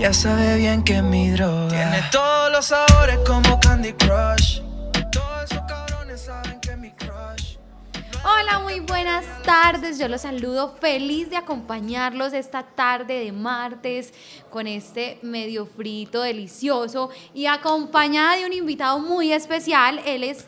ya sabe bien que mi droga. Tiene todos los sabores como Candy Crush. Todos esos cabrones saben que mi crush. Hola, muy buenas tardes. Yo los saludo feliz de acompañarlos esta tarde de martes con este medio frito delicioso y acompañada de un invitado muy especial. Él es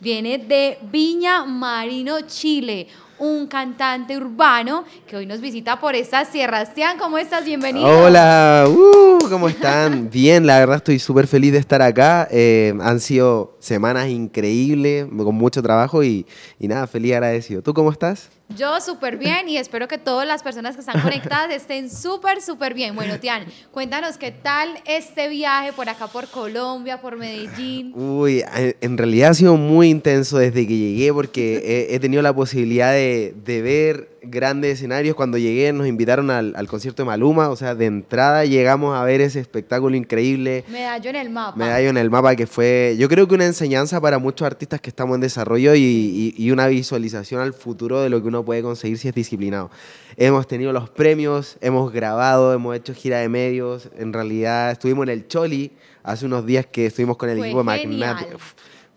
viene de Viña Marino, Chile un cantante urbano que hoy nos visita por estas sierras. Sean ¿cómo estás? Bienvenido. Hola, uh, ¿cómo están? Bien, la verdad estoy súper feliz de estar acá. Eh, han sido semanas increíbles, con mucho trabajo y, y nada, feliz agradecido. ¿Tú cómo estás? Yo súper bien y espero que todas las personas que están conectadas estén súper, súper bien. Bueno, Tian, cuéntanos qué tal este viaje por acá, por Colombia, por Medellín. Uy, en realidad ha sido muy intenso desde que llegué porque he, tenido la posibilidad de, de ver grandes escenarios. Cuando llegué nos invitaron al, concierto de Maluma, o sea, de entrada llegamos a ver ese espectáculo increíble. Medallo en el mapa. Medallo en el mapa, que fue, yo creo que una enseñanza para muchos artistas que estamos en desarrollo y, una visualización al futuro de lo que uno puede conseguir si es disciplinado. Hemos tenido los premios, hemos grabado, hemos hecho gira de medios, en realidad estuvimos en el Choli hace unos días que estuvimos con el equipo de Magnate.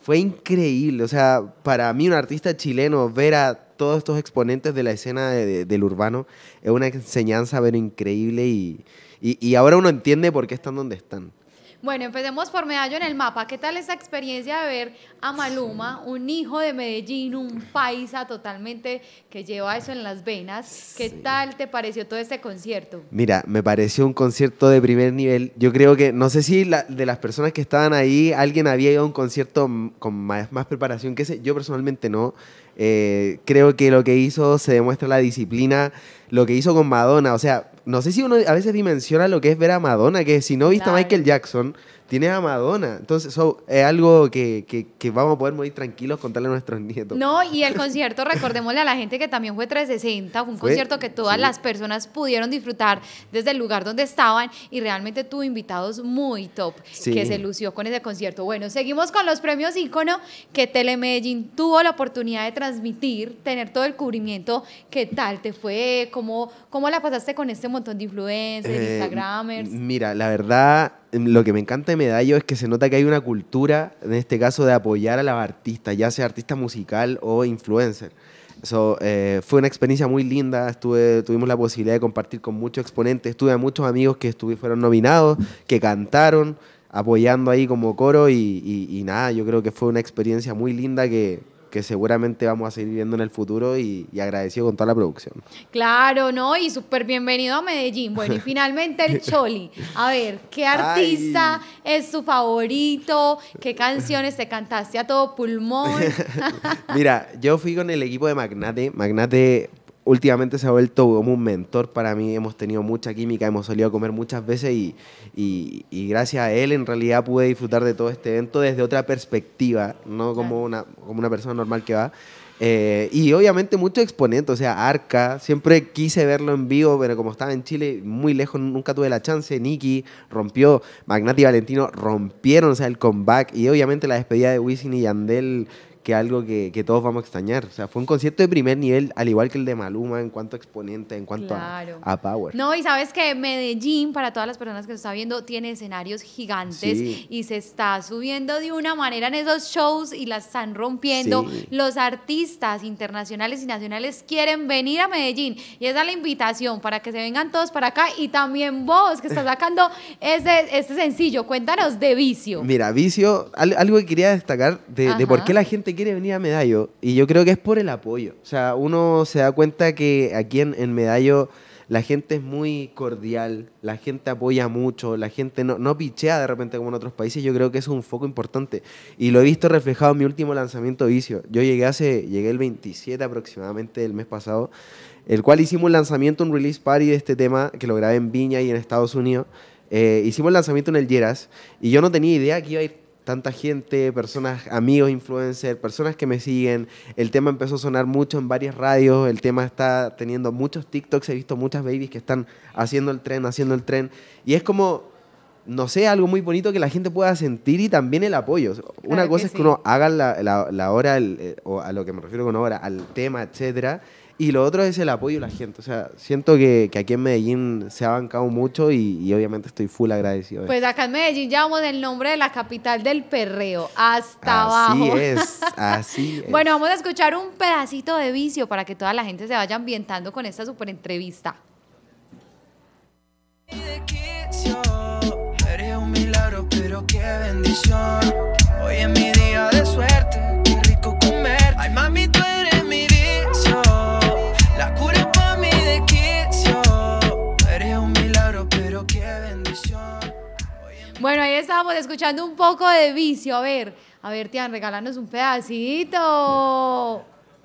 Fue increíble, o sea, para mí un artista chileno ver a todos estos exponentes de la escena del urbano es una enseñanza, pero increíble y, y ahora uno entiende por qué están donde están. Bueno, empecemos por Medallo en el mapa. ¿Qué tal esa experiencia de ver a Maluma, un hijo de Medellín, un paisa totalmente que lleva eso en las venas? ¿Qué tal te pareció todo este concierto? Mira, me pareció un concierto de primer nivel. Yo creo que, no sé si de las personas que estaban ahí, alguien había ido a un concierto con más, preparación que ese. Yo personalmente no. Eh, creo que lo que hizo se demuestra la disciplina, lo que hizo con Madonna, o sea, no sé si uno a veces dimensiona lo que es ver a Madonna, que si no viste a Michael Jackson, Tienes a Madonna. Entonces, eso es algo que, vamos a poder morir tranquilos contarle a nuestros nietos. No, y el concierto, recordémosle a la gente que también fue 360, fue un concierto que todas las personas pudieron disfrutar desde el lugar donde estaban y realmente tuvo invitados muy top que se lució con ese concierto. Bueno, seguimos con los premios ícono que Telemedellín tuvo la oportunidad de transmitir, tener todo el cubrimiento. ¿Qué tal te fue? ¿Cómo, cómo la pasaste con este montón de influencers, eh, Instagramers? Mira, la verdad Em, lo que me encanta de Medallo es que se nota que hay una cultura, en este caso, de apoyar a la artistas, ya sea artista musical o influencer. Eso eh, fue una experiencia muy linda, tuvimos la posibilidad de compartir con muchos exponentes, tuve a muchos amigos que fueron nominados, que cantaron, apoyando ahí como coro y, y nada, yo creo que fue una experiencia muy linda que, que seguramente vamos a seguir viendo en el futuro y, agradecido con toda la producción. Claro, ¿no? Y súper bienvenido a Medellín. Bueno, y finalmente el Choli. A ver, ¿qué artista es su favorito? ¿Qué canciones te cantaste a todo pulmón? Mira, yo fui con el equipo de Magnate. Magnate últimamente se ha vuelto como un mentor para mí. Hemos tenido mucha química, hemos salido a comer muchas veces y, y, gracias a él en realidad pude disfrutar de todo este evento desde otra perspectiva, no como una, como una persona normal que va. Eh, y obviamente mucho exponente, o sea, Arca, siempre quise verlo en vivo, pero como estaba en Chile, muy lejos, nunca tuve la chance. Nicky rompió, Magnati y Valentino rompieron, o sea, el comeback. Y obviamente la despedida de Wisin y Yandel, que algo que, todos vamos a extrañar. O sea, fue un concierto de primer nivel, al igual que el de Maluma en cuanto a exponente, en cuanto a, power. No, y sabes que Medellín, para todas las personas que lo están viendo, tiene escenarios gigantes y se está subiendo de una manera en esos shows y las están rompiendo. Los artistas internacionales y nacionales quieren venir a Medellín y esa es la invitación para que se vengan todos para acá y también vos que estás sacando este, sencillo. Cuéntanos de Vicio. Mira, Vicio, algo que quería destacar de, de por qué la gente quiere venir a Medallo y yo creo que es por el apoyo. O sea, uno se da cuenta que aquí en, Medallo la gente es muy cordial, la gente apoya mucho, la gente no, no pichea de repente como en otros países. Yo creo que es un foco importante. Y lo he visto reflejado en mi último lanzamiento Vicio. Yo llegué hace, llegué el 27 aproximadamente del mes pasado, el cual hicimos un lanzamiento, un release party de este tema que lo grabé en Viña y en Estados Unidos. Eh, hicimos el lanzamiento en el jeras y yo no tenía idea que iba a ir tanta gente, personas, amigos, influencers, personas que me siguen. El tema empezó a sonar mucho en varias radios, el tema está teniendo muchos TikToks, he visto muchas babies que están haciendo el tren, haciendo el tren. Y es como, no sé, algo muy bonito que la gente pueda sentir y también el apoyo. Una cosa es que uno haga la, hora, eh, o a lo que me refiero con hora, al tema, etcétera y lo otro es el apoyo de la gente. O sea, siento que, aquí en Medellín se ha bancado mucho y, obviamente estoy full agradecido. Pues acá en Medellín llamamos el nombre de la capital del perreo. Hasta abajo. Así es, así es. Bueno, vamos a escuchar un pedacito de vicio para que toda la gente se vaya ambientando con esta super entrevista. qué bendición. Hoy es mi día de sueño. Bueno, ahí estábamos escuchando un poco de vicio. A ver, a ver, Tian, regálanos un pedacito.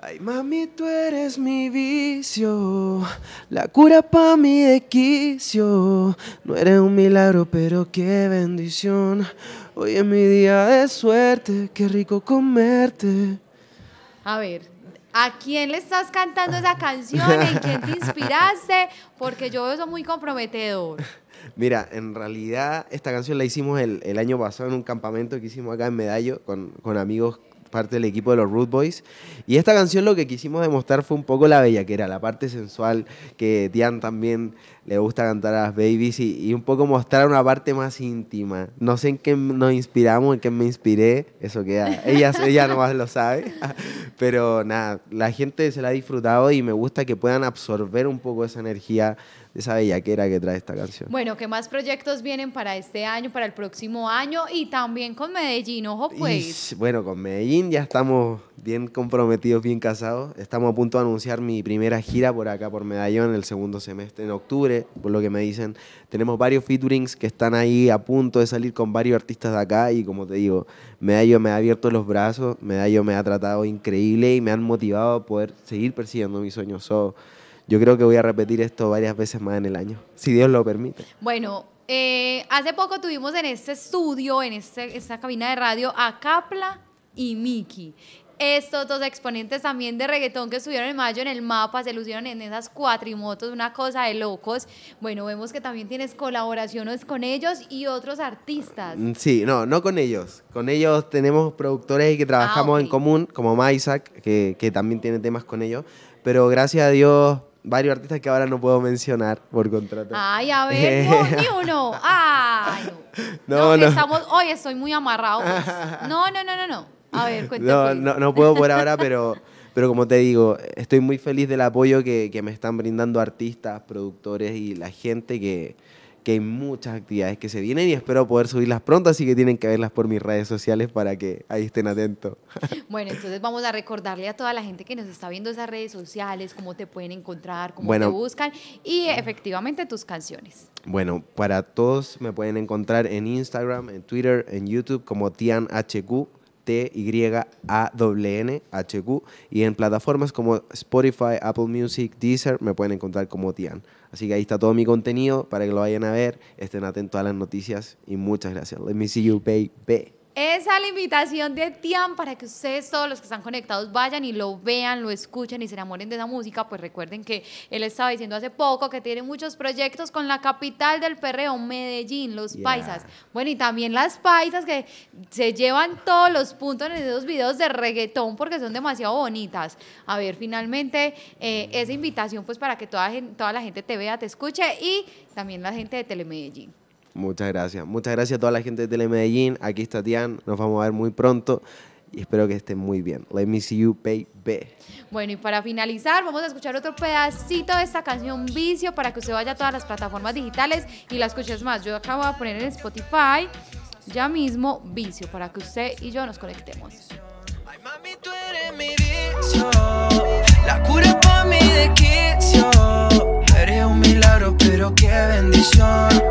Ay, mami, tú eres mi vicio, la cura pa' mi equicio. No eres un milagro, pero qué bendición. Hoy es mi día de suerte, qué rico comerte. A ver, ¿A quién le estás cantando esa canción? ¿En quién te inspiraste? Porque yo veo eso muy comprometedor. Mira, en realidad esta canción la hicimos el, año pasado en un campamento que hicimos acá en Medallo con, con amigos parte del equipo de los Root Boys. Y esta canción lo que quisimos demostrar fue un poco la bellaquera, la parte sensual que Diane también le gusta cantar a las babies y, un poco mostrar una parte más íntima. No sé en qué nos inspiramos, en qué me inspiré, eso queda. Ella, ella nomás lo sabe. Pero nada, la gente se la ha disfrutado y me gusta que puedan absorber un poco esa energía esa bellaquera que trae esta canción. Bueno, ¿qué más proyectos vienen para este año, para el próximo año y también con Medellín? Ojo pues. bueno, con Medellín ya estamos bien comprometidos, bien casados. Estamos a punto de anunciar mi primera gira por acá, por en el segundo semestre, en octubre, por lo que me dicen. Tenemos varios featurings que están ahí a punto de salir con varios artistas de acá y como te digo, Medallo me ha abierto los brazos, Medallo me ha tratado increíble y me han motivado a poder seguir persiguiendo mis sueños. yo creo que voy a repetir esto varias veces más en el año, si Dios lo permite. Bueno, eh, hace poco tuvimos en este estudio, en este, esta cabina de radio, a Capla y Miki. Estos dos exponentes también de reggaetón que estuvieron en mayo en el mapa, se lucieron en esas cuatrimotos, una cosa de locos. Bueno, vemos que también tienes colaboraciones con ellos y otros artistas. Mm, sí, no, no con ellos. Con ellos tenemos productores que trabajamos ah, en común, como Maisac, que, que también tiene temas con ellos. Pero gracias a Dios varios artistas que ahora no puedo mencionar por contrato. Ay, a ver, no, ni uno. Ay, no. No, no, Estamos, hoy estoy muy amarrado. No, no, no, no, no. Pues. No, no, puedo por ahora, pero, pero como te digo, estoy muy feliz del apoyo que, me están brindando artistas, productores y la gente que, hay muchas actividades que se vienen y espero poder subirlas pronto, así que tienen que verlas por mis redes sociales para que ahí estén atentos. Bueno, entonces vamos a recordarle a toda la gente que nos está viendo esas redes sociales, cómo te pueden encontrar, cómo te buscan y efectivamente tus canciones. Bueno, para todos me pueden encontrar en Instagram, en Twitter, en YouTube como TianHQ. T-Y-A-N-H-Q. Y en plataformas como Spotify, Apple Music, Deezer, me pueden encontrar como Tian. Así que ahí está todo mi contenido para que lo vayan a ver, estén atentos a las noticias y muchas gracias. Let me see you, baby. Esa es la invitación de Tian para que ustedes, todos los que están conectados, vayan y lo vean, lo escuchen y se enamoren de esa música. Pues recuerden que él estaba diciendo hace poco que tiene muchos proyectos con la capital del perreo, Medellín, los paisas. Bueno, y también las paisas que se llevan todos los puntos en esos videos de reggaetón porque son demasiado bonitas. A ver, finalmente, eh, esa invitación pues para que toda, toda la gente te vea, te escuche y también la gente de Telemedellín. Muchas gracias. Muchas gracias a toda la gente de Medellín, Aquí está Tian. Nos vamos a ver muy pronto y espero que estén muy bien. Let me see you, baby. Bueno, y para finalizar, vamos a escuchar otro pedacito de esta canción Vicio para que usted vaya a todas las plataformas digitales y la escuches más. Yo acabo de poner en Spotify ya mismo Vicio para que usted y yo nos conectemos. Ay, mami, tú eres mi vicio. La cura para mi de quicio. Eres un milagro, pero qué bendición.